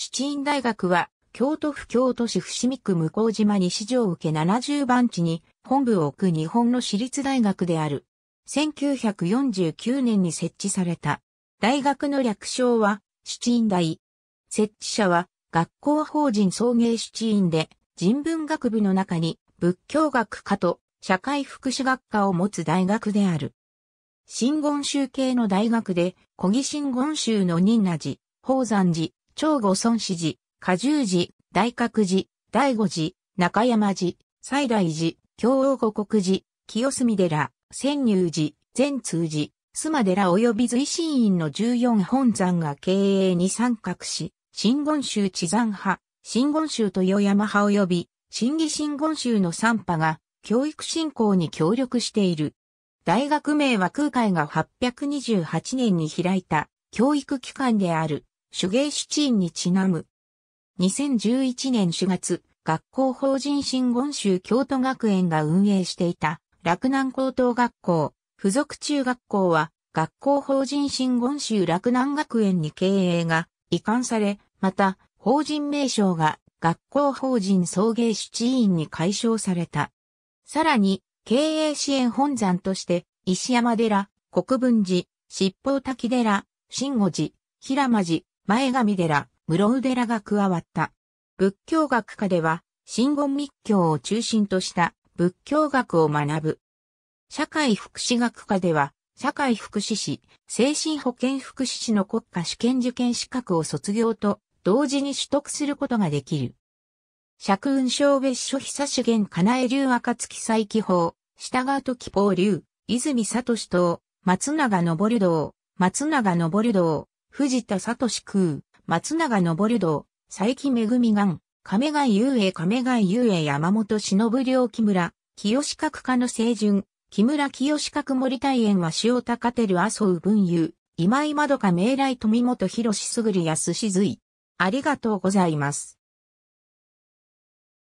七院大学は、京都府京都市伏見区向島西条受け70番地に本部を置く日本の私立大学である。1949年に設置された。大学の略称は、七院大。設置者は、学校法人送迎七院で、人文学部の中に仏教学科と社会福祉学科を持つ大学である。新言宗系の大学で、小木新言宗の仁和寺、宝山寺、長五孫子寺、下重寺、大覚寺、大五寺、中山寺、西大寺、京王五国寺、清澄寺、仙入寺、善通寺、須磨寺及び随心院の14本山が経営に参画し、新言宗地山派、新言宗と与山派及び、新義新言宗の3派が、教育振興に協力している。大学名は空海が828年に開いた教育機関である。手芸七院にちなむ。2011年4月、学校法人新言宗京都学園が運営していた、洛南高等学校、附属中学校は、学校法人新言宗洛南学園に経営が移管され、また、法人名称が学校法人送迎七院に解消された。さらに、経営支援本山として、石山寺、国分寺、七宝滝寺、新五寺、平間寺、前神寺、室生寺が加わった。仏教学科では、真言密教を中心とした仏教学を学ぶ。社会福祉学科では、社会福祉士、精神保健福祉士の国家試験受験資格を卒業と同時に取得することができる。釈雲省別所久資源かなえ流暁再起法、下川時法流、泉聡党、松永昇堂、松永昇堂、藤田聡空、松永昇道、佐伯恵岩、亀貝雄英亀貝雄英山本忍良木村、清志閣家の清純、木村清志閣森大園は塩高照麻生文雄、今井まどか明来富本博すぐり安しずい。ありがとうございます。